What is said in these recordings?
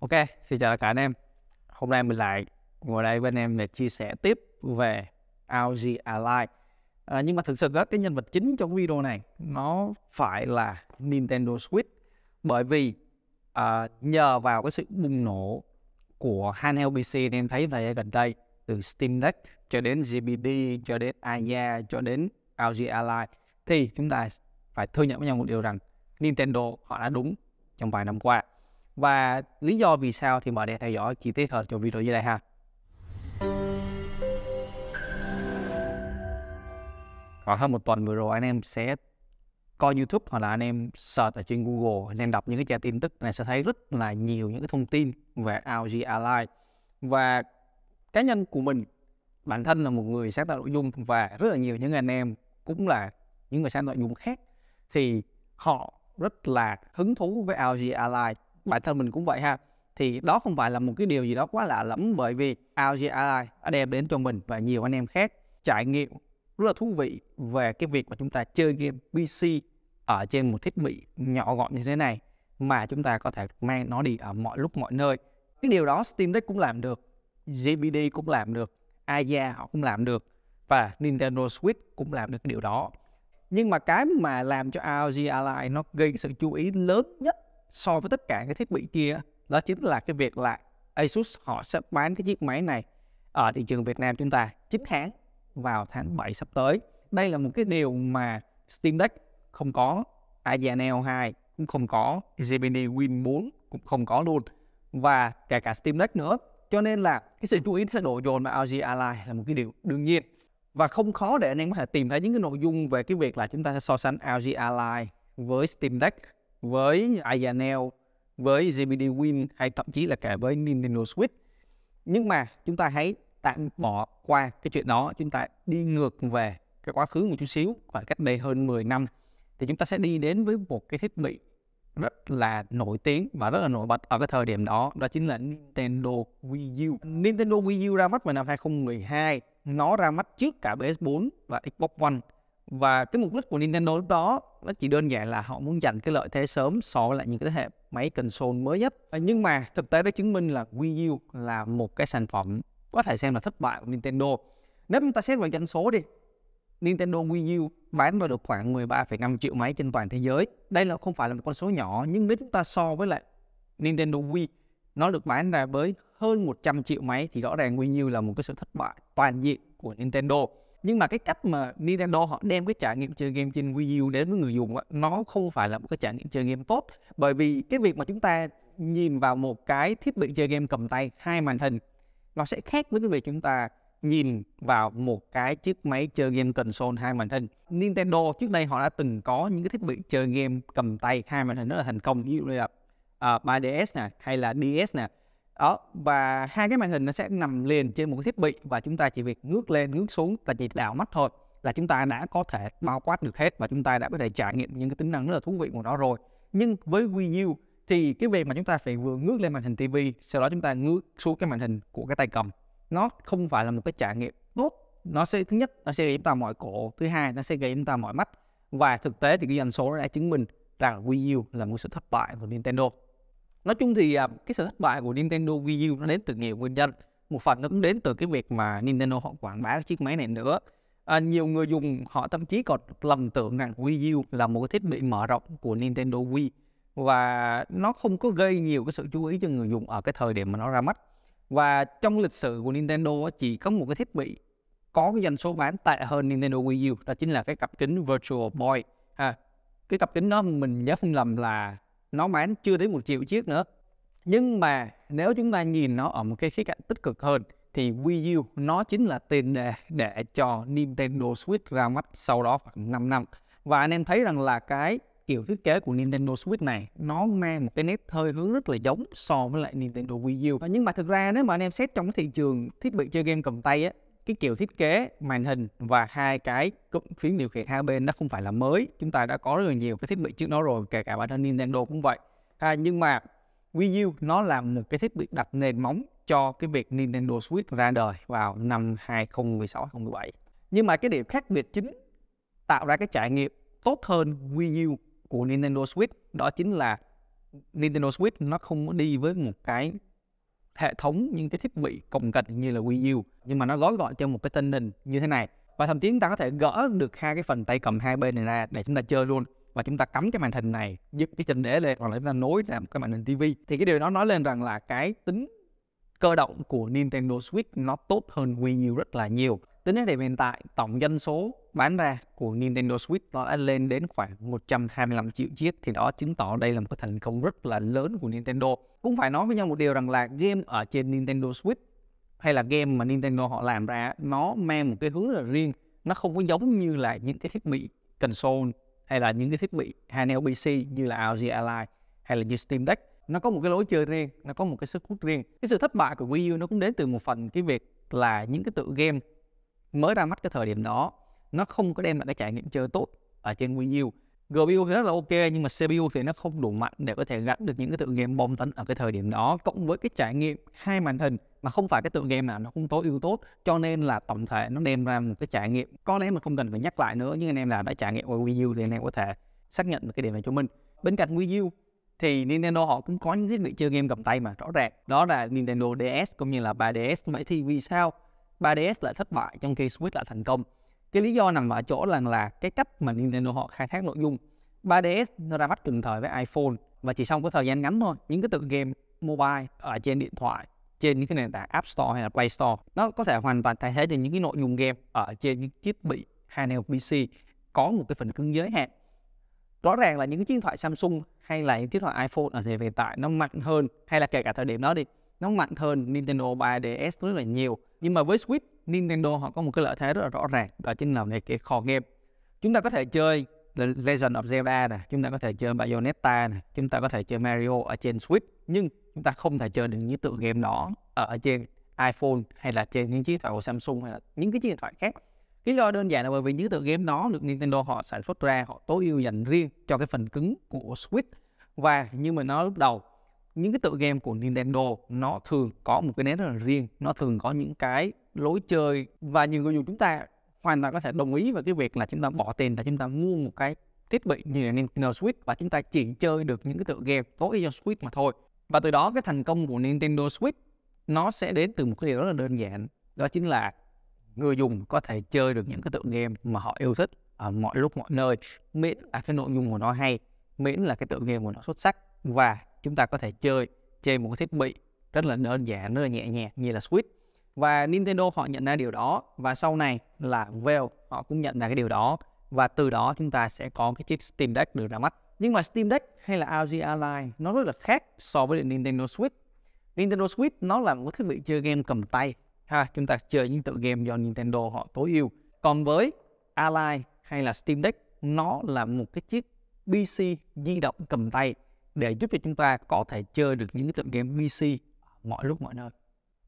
Ok, xin chào tất cả anh em Hôm nay mình lại ngồi đây với anh em để chia sẻ tiếp về LG Ally à, Nhưng mà thực sự đó, cái nhân vật chính trong video này Nó phải là Nintendo Switch Bởi vì à, nhờ vào cái sự bùng nổ của handheld PC nên em thấy về gần đây Từ Steam Deck cho đến GBD, cho đến Aya, cho đến LG Ally Thì chúng ta phải thừa nhận với nhau một điều rằng Nintendo họ đã đúng trong vài năm qua và lý do vì sao thì mời để theo dõi chi tiết hơn trong video dưới đây ha. Khoảng hơn một tuần vừa rồi anh em sẽ coi YouTube hoặc là anh em search ở trên Google, anh em đọc những cái trang tin tức này sẽ thấy rất là nhiều những cái thông tin về algae Ally và cá nhân của mình bản thân là một người sáng tạo nội dung và rất là nhiều những anh em cũng là những người sáng tạo nội dung khác thì họ rất là hứng thú với algae Ally bản thân mình cũng vậy ha thì đó không phải là một cái điều gì đó quá lạ lẫm bởi vì LG Ally đã đem đến cho mình và nhiều anh em khác trải nghiệm rất là thú vị về cái việc mà chúng ta chơi game PC ở trên một thiết bị nhỏ gọn như thế này mà chúng ta có thể mang nó đi ở mọi lúc mọi nơi cái điều đó Steam Deck cũng làm được GBD cũng làm được Aya họ cũng làm được và Nintendo Switch cũng làm được cái điều đó nhưng mà cái mà làm cho ROG Ally nó gây sự chú ý lớn nhất so với tất cả cái thiết bị kia đó chính là cái việc là Asus họ sẽ bán cái chiếc máy này ở thị trường Việt Nam chúng ta chính hãng vào tháng 7 sắp tới. Đây là một cái điều mà Steam Deck không có, Asia Neo 2 cũng không có, Gemini Win 4 cũng không có luôn và kể cả Steam Deck nữa. Cho nên là cái sự chú ý sẽ đổ dồn vào LG Ally là một cái điều đương nhiên và không khó để anh em có thể tìm thấy những cái nội dung về cái việc là chúng ta sẽ so sánh LG Ally với Steam Deck với Ivanel, với JBD Win hay thậm chí là cả với Nintendo Switch. Nhưng mà chúng ta hãy tạm bỏ qua cái chuyện đó, chúng ta đi ngược về cái quá khứ một chút xíu, khoảng cách đây hơn 10 năm thì chúng ta sẽ đi đến với một cái thiết bị rất là nổi tiếng và rất là nổi bật ở cái thời điểm đó đó chính là Nintendo Wii U. Nintendo Wii U ra mắt vào năm 2012, nó ra mắt trước cả PS4 và Xbox One và cái mục đích của Nintendo lúc đó nó chỉ đơn giản là họ muốn giành cái lợi thế sớm so với lại những cái thế hệ máy console mới nhất à, nhưng mà thực tế đã chứng minh là Wii U là một cái sản phẩm có thể xem là thất bại của Nintendo nếu chúng ta xét về doanh số đi Nintendo Wii U bán vào được khoảng 13,5 triệu máy trên toàn thế giới đây là không phải là một con số nhỏ nhưng nếu chúng ta so với lại Nintendo Wii nó được bán ra với hơn 100 triệu máy thì rõ ràng Wii U là một cái sự thất bại toàn diện của Nintendo nhưng mà cái cách mà Nintendo họ đem cái trải nghiệm chơi game trên Wii U đến với người dùng đó, nó không phải là một cái trải nghiệm chơi game tốt bởi vì cái việc mà chúng ta nhìn vào một cái thiết bị chơi game cầm tay hai màn hình nó sẽ khác với cái việc chúng ta nhìn vào một cái chiếc máy chơi game console hai màn hình. Nintendo trước đây họ đã từng có những cái thiết bị chơi game cầm tay hai màn hình rất là thành công như là uh, à, 3DS nè hay là DS nè đó và hai cái màn hình nó sẽ nằm liền trên một cái thiết bị và chúng ta chỉ việc ngước lên ngước xuống là chỉ đảo mắt thôi là chúng ta đã có thể bao quát được hết và chúng ta đã có thể trải nghiệm những cái tính năng rất là thú vị của nó rồi nhưng với Wii U thì cái việc mà chúng ta phải vừa ngước lên màn hình TV sau đó chúng ta ngước xuống cái màn hình của cái tay cầm nó không phải là một cái trải nghiệm tốt nó sẽ thứ nhất nó sẽ gây chúng ta mỏi cổ thứ hai nó sẽ gây chúng ta mỏi mắt và thực tế thì cái doanh số đã chứng minh rằng Wii U là một sự thất bại của Nintendo nói chung thì à, cái sự thất bại của Nintendo Wii U nó đến từ nhiều nguyên nhân một phần nó cũng đến từ cái việc mà Nintendo họ quảng bá chiếc máy này nữa à, nhiều người dùng họ thậm chí còn lầm tưởng rằng Wii U là một cái thiết bị mở rộng của Nintendo Wii và nó không có gây nhiều cái sự chú ý cho người dùng ở cái thời điểm mà nó ra mắt và trong lịch sử của Nintendo chỉ có một cái thiết bị có cái doanh số bán tệ hơn Nintendo Wii U đó chính là cái cặp kính Virtual Boy à, cái cặp kính đó mình nhớ không lầm là nó bán chưa đến một triệu chiếc nữa nhưng mà nếu chúng ta nhìn nó ở một cái khía cạnh tích cực hơn thì Wii U nó chính là tiền đề để cho Nintendo Switch ra mắt sau đó khoảng 5 năm. Và anh em thấy rằng là cái kiểu thiết kế của Nintendo Switch này nó mang một cái nét hơi hướng rất là giống so với lại Nintendo Wii U. Nhưng mà thực ra nếu mà anh em xét trong cái thị trường thiết bị chơi game cầm tay á cái kiểu thiết kế màn hình và hai cái cụm phím điều khiển hai bên nó không phải là mới chúng ta đã có rất là nhiều cái thiết bị trước đó rồi kể cả bản thân Nintendo cũng vậy à, nhưng mà Wii U nó là một cái thiết bị đặt nền móng cho cái việc Nintendo Switch ra đời vào năm 2016 2017 nhưng mà cái điểm khác biệt chính tạo ra cái trải nghiệm tốt hơn Wii U của Nintendo Switch đó chính là Nintendo Switch nó không đi với một cái hệ thống những cái thiết bị cồng kềnh như là Wii U nhưng mà nó gói gọn trong một cái tên nền như thế này và thậm chí chúng ta có thể gỡ được hai cái phần tay cầm hai bên này ra để chúng ta chơi luôn và chúng ta cắm cái màn hình này dựng cái chân đế lên hoặc là chúng ta nối làm cái màn hình TV thì cái điều đó nói lên rằng là cái tính cơ động của Nintendo Switch nó tốt hơn Wii U rất là nhiều Tính đến điểm hiện tại, tổng doanh số bán ra của Nintendo Switch nó đã lên đến khoảng 125 triệu chiếc thì đó chứng tỏ đây là một cái thành công rất là lớn của Nintendo. Cũng phải nói với nhau một điều rằng là game ở trên Nintendo Switch hay là game mà Nintendo họ làm ra nó mang một cái hướng là riêng, nó không có giống như là những cái thiết bị console hay là những cái thiết bị handheld PC như là RG Ally hay là như Steam Deck. Nó có một cái lối chơi riêng, nó có một cái sức hút riêng. Cái sự thất bại của Wii U nó cũng đến từ một phần cái việc là những cái tựa game mới ra mắt cái thời điểm đó nó không có đem lại cái trải nghiệm chơi tốt ở trên Wii U. GPU thì rất là ok nhưng mà CPU thì nó không đủ mạnh để có thể gắn được những cái tựa game bom tấn ở cái thời điểm đó cộng với cái trải nghiệm hai màn hình mà không phải cái tựa game nào nó cũng tối ưu tốt cho nên là tổng thể nó đem ra một cái trải nghiệm có lẽ mà không cần phải nhắc lại nữa nhưng anh em nào đã trải nghiệm qua Wii U thì anh em có thể xác nhận được cái điểm này cho mình. Bên cạnh Wii U thì Nintendo họ cũng có những thiết bị chơi game cầm tay mà rõ ràng đó là Nintendo DS cũng như là 3DS vậy thì vì sao 3DS lại thất bại trong khi Switch lại thành công cái lý do nằm ở chỗ là là cái cách mà Nintendo họ khai thác nội dung 3DS nó ra mắt cùng thời với iPhone và chỉ sau một thời gian ngắn thôi những cái tựa game mobile ở trên điện thoại trên những cái nền tảng App Store hay là Play Store nó có thể hoàn toàn thay thế cho những cái nội dung game ở trên những thiết bị handheld PC có một cái phần cứng giới hạn rõ ràng là những cái chiếc điện thoại Samsung hay là những chiếc điện thoại iPhone ở thời điểm hiện tại nó mạnh hơn hay là kể cả thời điểm đó đi nó mạnh hơn Nintendo 3DS rất là nhiều nhưng mà với Switch Nintendo họ có một cái lợi thế rất là rõ ràng đó chính là về cái kho game chúng ta có thể chơi Legend of Zelda nè chúng ta có thể chơi Bayonetta nè chúng ta có thể chơi Mario ở trên Switch nhưng chúng ta không thể chơi được những tựa game đó ở trên iPhone hay là trên những chiếc điện thoại của Samsung hay là những cái chiếc điện thoại khác lý do đơn giản là bởi vì những tựa game đó được Nintendo họ sản xuất ra họ tối ưu dành riêng cho cái phần cứng của Switch và như mình nói lúc đầu những cái tựa game của Nintendo nó thường có một cái nét rất là riêng nó thường có những cái lối chơi và nhiều người dùng chúng ta hoàn toàn có thể đồng ý với cái việc là chúng ta bỏ tiền để chúng ta mua một cái thiết bị như là Nintendo Switch và chúng ta chỉ chơi được những cái tựa game tối cho Switch mà thôi và từ đó cái thành công của Nintendo Switch nó sẽ đến từ một cái điều rất là đơn giản đó chính là người dùng có thể chơi được những cái tựa game mà họ yêu thích ở mọi lúc mọi nơi miễn là cái nội dung của nó hay miễn là cái tựa game của nó xuất sắc và chúng ta có thể chơi trên một cái thiết bị rất là đơn giản rất là nhẹ nhàng như là Switch và Nintendo họ nhận ra điều đó và sau này là Valve họ cũng nhận ra cái điều đó và từ đó chúng ta sẽ có cái chiếc Steam Deck được ra mắt nhưng mà Steam Deck hay là RG Ally nó rất là khác so với Nintendo Switch Nintendo Switch nó là một thiết bị chơi game cầm tay ha chúng ta chơi những tựa game do Nintendo họ tối ưu còn với Ally hay là Steam Deck nó là một cái chiếc PC di động cầm tay để giúp cho chúng ta có thể chơi được những cái tựa game PC mọi lúc mọi nơi.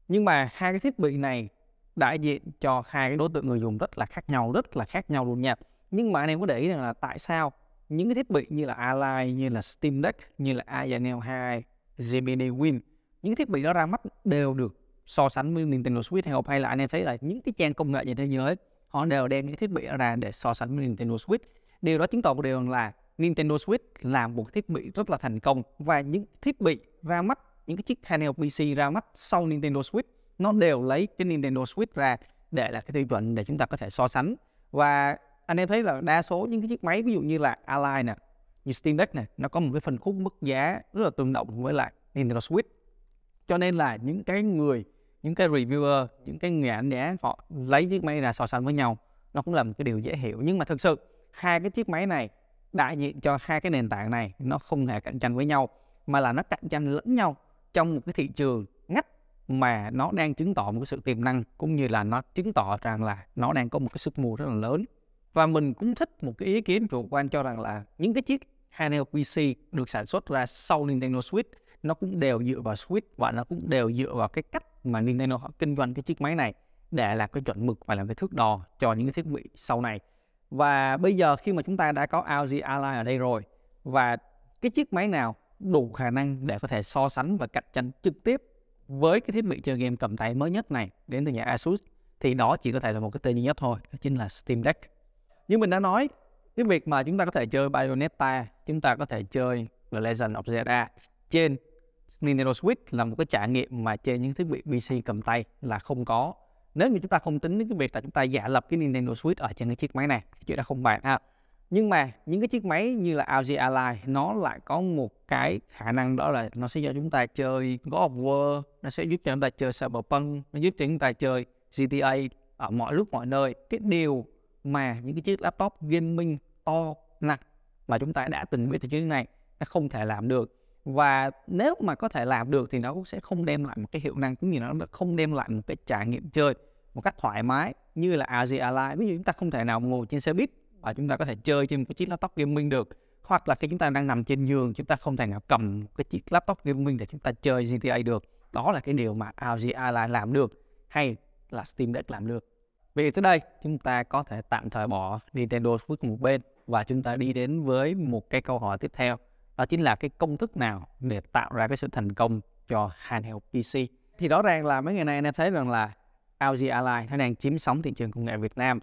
Nhưng mà hai cái thiết bị này đại diện cho hai cái đối tượng người dùng rất là khác nhau, rất là khác nhau luôn nha. Nhưng mà anh em có để ý rằng là tại sao những cái thiết bị như là Ally, như là Steam Deck, như là Aya Neo 2, Gemini Win, những thiết bị đó ra mắt đều được so sánh với Nintendo Switch hay, hay là anh em thấy là những cái trang công nghệ trên thế giới họ đều đem những thiết bị ra để so sánh với Nintendo Switch. Điều đó chứng tỏ một điều là Nintendo Switch là một thiết bị rất là thành công và những thiết bị ra mắt những cái chiếc handheld PC ra mắt sau Nintendo Switch nó đều lấy cái Nintendo Switch ra để là cái tiêu chuẩn để chúng ta có thể so sánh và anh em thấy là đa số những cái chiếc máy ví dụ như là Ally nè như Steam Deck này nó có một cái phần khúc mức giá rất là tương đồng với lại Nintendo Switch cho nên là những cái người những cái reviewer những cái người ảnh giá họ lấy chiếc máy ra so sánh với nhau nó cũng là một cái điều dễ hiểu nhưng mà thực sự hai cái chiếc máy này đại diện cho hai cái nền tảng này nó không hề cạnh tranh với nhau mà là nó cạnh tranh lẫn nhau trong một cái thị trường ngách mà nó đang chứng tỏ một cái sự tiềm năng cũng như là nó chứng tỏ rằng là nó đang có một cái sức mua rất là lớn và mình cũng thích một cái ý kiến chủ quan cho rằng là những cái chiếc handheld PC được sản xuất ra sau Nintendo Switch nó cũng đều dựa vào Switch và nó cũng đều dựa vào cái cách mà Nintendo họ kinh doanh cái chiếc máy này để làm cái chuẩn mực và làm cái thước đo cho những cái thiết bị sau này và bây giờ khi mà chúng ta đã có LG Ally ở đây rồi và cái chiếc máy nào đủ khả năng để có thể so sánh và cạnh tranh trực tiếp với cái thiết bị chơi game cầm tay mới nhất này đến từ nhà Asus thì đó chỉ có thể là một cái tên duy nhất thôi đó chính là Steam Deck như mình đã nói cái việc mà chúng ta có thể chơi Bayonetta chúng ta có thể chơi The Legend of Zelda trên Nintendo Switch là một cái trải nghiệm mà trên những thiết bị PC cầm tay là không có nếu như chúng ta không tính đến cái việc là chúng ta giả lập cái Nintendo Switch ở trên cái chiếc máy này chuyện đó không bàn ha nhưng mà những cái chiếc máy như là LG Ally nó lại có một cái khả năng đó là nó sẽ cho chúng ta chơi God of War nó sẽ giúp cho chúng ta chơi Cyberpunk nó giúp cho chúng ta chơi GTA ở mọi lúc mọi nơi cái điều mà những cái chiếc laptop gaming to nặng mà chúng ta đã từng biết từ trước này nó không thể làm được và nếu mà có thể làm được thì nó cũng sẽ không đem lại một cái hiệu năng cũng như nó không đem lại một cái trải nghiệm chơi một cách thoải mái như là Asia Airlines ví dụ chúng ta không thể nào ngồi trên xe buýt và chúng ta có thể chơi trên một cái chiếc laptop gaming được hoặc là khi chúng ta đang nằm trên giường chúng ta không thể nào cầm cái chiếc laptop gaming để chúng ta chơi GTA được đó là cái điều mà Asia Airlines làm được hay là Steam Deck làm được vì tới đây chúng ta có thể tạm thời bỏ Nintendo Switch một bên và chúng ta đi đến với một cái câu hỏi tiếp theo đó chính là cái công thức nào để tạo ra cái sự thành công cho handheld PC thì rõ ràng là mấy ngày nay anh em thấy rằng là LG Ally nó đang chiếm sóng thị trường công nghệ Việt Nam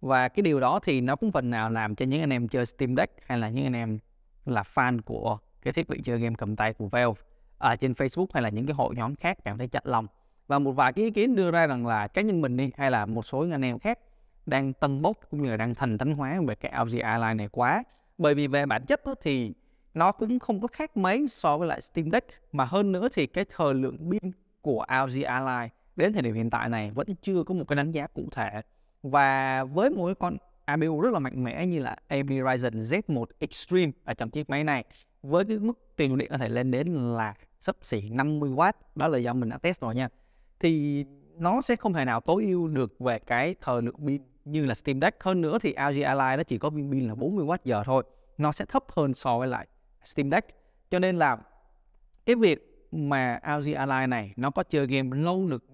và cái điều đó thì nó cũng phần nào làm cho những anh em chơi Steam Deck hay là những anh em là fan của cái thiết bị chơi game cầm tay của Valve ở à, trên Facebook hay là những cái hội nhóm khác cảm thấy chạnh lòng và một vài cái ý kiến đưa ra rằng là cá nhân mình đi hay là một số anh em khác đang tân bốc cũng như là đang thành thánh hóa về cái LG Ally này quá bởi vì về bản chất thì nó cũng không có khác mấy so với lại Steam Deck mà hơn nữa thì cái thời lượng pin của LG Ally đến thời điểm hiện tại này vẫn chưa có một cái đánh giá cụ thể và với một cái con APU rất là mạnh mẽ như là AMD Ryzen Z1 Extreme ở trong chiếc máy này với cái mức tiêu điện có thể lên đến là sấp xỉ 50W đó là do mình đã test rồi nha thì nó sẽ không thể nào tối ưu được về cái thời lượng pin như là Steam Deck hơn nữa thì LG Ally nó chỉ có pin pin là 40W giờ thôi nó sẽ thấp hơn so với lại Steam Deck cho nên là cái việc mà RG Ally này nó có chơi game lâu được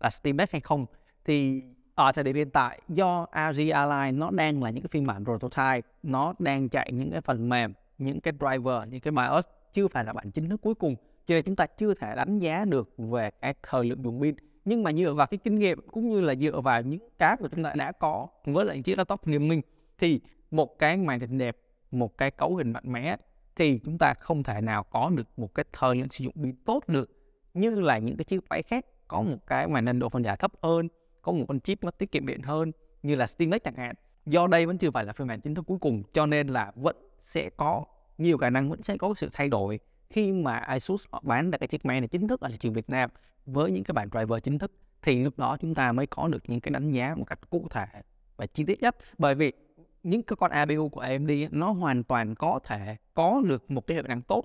là Steam Deck hay không thì ở thời điểm hiện tại do RG Ally nó đang là những cái phiên bản prototype nó đang chạy những cái phần mềm những cái driver những cái BIOS chưa phải là bản chính thức cuối cùng cho nên chúng ta chưa thể đánh giá được về cái thời lượng dùng pin nhưng mà dựa vào cái kinh nghiệm cũng như là dựa vào những cái mà chúng ta đã có với lại chiếc laptop nghiêm minh thì một cái màn hình đẹp một cái cấu hình mạnh mẽ thì chúng ta không thể nào có được một cái thời lượng sử dụng pin tốt được như là những cái chiếc máy khác có một cái màn hình độ phân giải thấp hơn có một con chip nó tiết kiệm điện hơn như là Steam chẳng hạn do đây vẫn chưa phải là phiên bản chính thức cuối cùng cho nên là vẫn sẽ có nhiều khả năng vẫn sẽ có sự thay đổi khi mà Asus họ bán ra cái chiếc máy này chính thức ở thị trường Việt Nam với những cái bản driver chính thức thì lúc đó chúng ta mới có được những cái đánh giá một cách cụ thể và chi tiết nhất bởi vì những cái con APU của AMD nó hoàn toàn có thể có được một cái hiệu năng tốt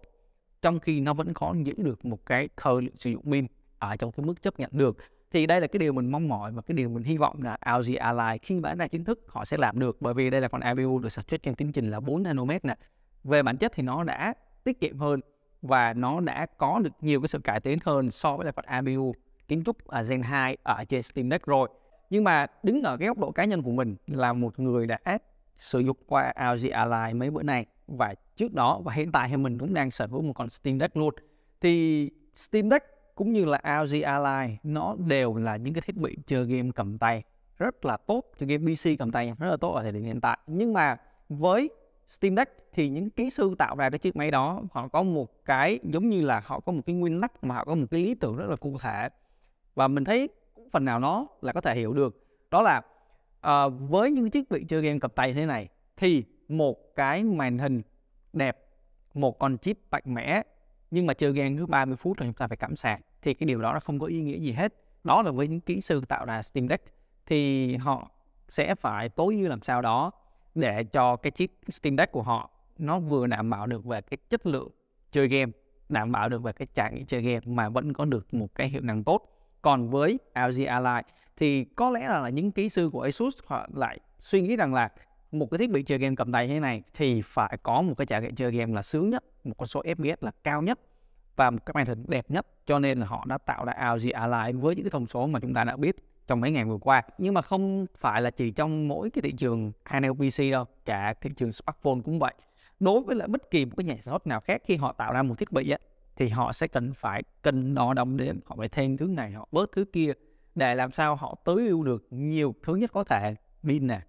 trong khi nó vẫn có giữ được một cái thời lượng sử dụng pin ở trong cái mức chấp nhận được thì đây là cái điều mình mong mỏi và cái điều mình hy vọng là LG Ally khi bán ra chính thức họ sẽ làm được bởi vì đây là con APU được sản xuất trên tiến trình là 4 nanomet nè về bản chất thì nó đã tiết kiệm hơn và nó đã có được nhiều cái sự cải tiến hơn so với là con APU kiến trúc ở Gen 2 ở trên Steam Deck rồi nhưng mà đứng ở cái góc độ cá nhân của mình là một người đã sử dụng qua LG Ally mấy bữa nay và trước đó và hiện tại thì mình cũng đang sở hữu một con Steam Deck luôn thì Steam Deck cũng như là LG Ally nó đều là những cái thiết bị chơi game cầm tay rất là tốt chơi game PC cầm tay rất là tốt ở thời điểm hiện tại nhưng mà với Steam Deck thì những kỹ sư tạo ra cái chiếc máy đó họ có một cái giống như là họ có một cái nguyên tắc mà họ có một cái lý tưởng rất là cụ thể và mình thấy phần nào nó là có thể hiểu được đó là à, với những thiết bị chơi game cầm tay thế này thì một cái màn hình đẹp một con chip mạnh mẽ nhưng mà chơi game cứ 30 phút rồi chúng ta phải cắm sạc thì cái điều đó nó không có ý nghĩa gì hết đó là với những kỹ sư tạo ra Steam Deck thì họ sẽ phải tối ưu làm sao đó để cho cái chiếc Steam Deck của họ nó vừa đảm bảo được về cái chất lượng chơi game đảm bảo được về cái trải nghiệm chơi game mà vẫn có được một cái hiệu năng tốt còn với LG Ally thì có lẽ là, là những kỹ sư của Asus họ lại suy nghĩ rằng là một cái thiết bị chơi game cầm tay như thế này thì phải có một cái trải nghiệm chơi game là sướng nhất, một con số FPS là cao nhất và một cái màn hình đẹp nhất cho nên là họ đã tạo ra AOG Ally với những cái thông số mà chúng ta đã biết trong mấy ngày vừa qua nhưng mà không phải là chỉ trong mỗi cái thị trường handheld PC đâu cả thị trường smartphone cũng vậy đối với lại bất kỳ một cái nhà sản xuất nào khác khi họ tạo ra một thiết bị á, thì họ sẽ cần phải cân đo đong đếm họ phải thêm thứ này họ bớt thứ kia để làm sao họ tối ưu được nhiều thứ nhất có thể pin nè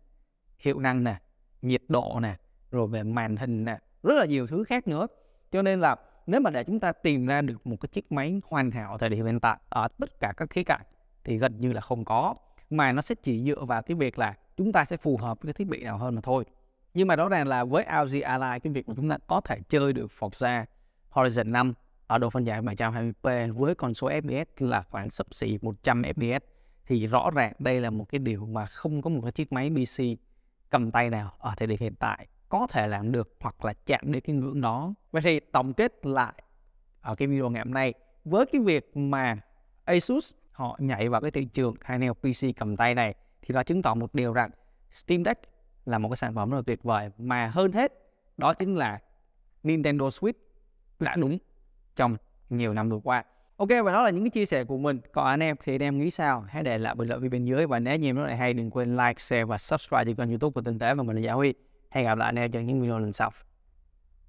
hiệu năng nè nhiệt độ nè rồi về màn hình nè rất là nhiều thứ khác nữa cho nên là nếu mà để chúng ta tìm ra được một cái chiếc máy hoàn hảo thời điểm hiện tại ở tất cả các khía cạnh thì gần như là không có mà nó sẽ chỉ dựa vào cái việc là chúng ta sẽ phù hợp với cái thiết bị nào hơn mà thôi nhưng mà rõ ràng là với LG Ally cái việc mà chúng ta có thể chơi được Forza Horizon 5 ở độ phân giải 720p với con số fps là khoảng sấp xỉ 100 fps thì rõ ràng đây là một cái điều mà không có một cái chiếc máy PC cầm tay nào ở thời điểm hiện tại có thể làm được hoặc là chạm đến cái ngưỡng đó. Vậy thì tổng kết lại ở cái video ngày hôm nay với cái việc mà Asus họ nhảy vào cái thị trường handheld PC cầm tay này thì nó chứng tỏ một điều rằng Steam Deck là một cái sản phẩm rất là tuyệt vời mà hơn hết đó chính là Nintendo Switch đã đúng trong nhiều năm vừa qua ok và đó là những cái chia sẻ của mình còn anh em thì anh em nghĩ sao hãy để lại bình luận phía bên dưới và nếu như em nói này hay đừng quên like share và subscribe cho kênh youtube của tinh tế và mình là giáo huy hẹn gặp lại anh em trong những video lần sau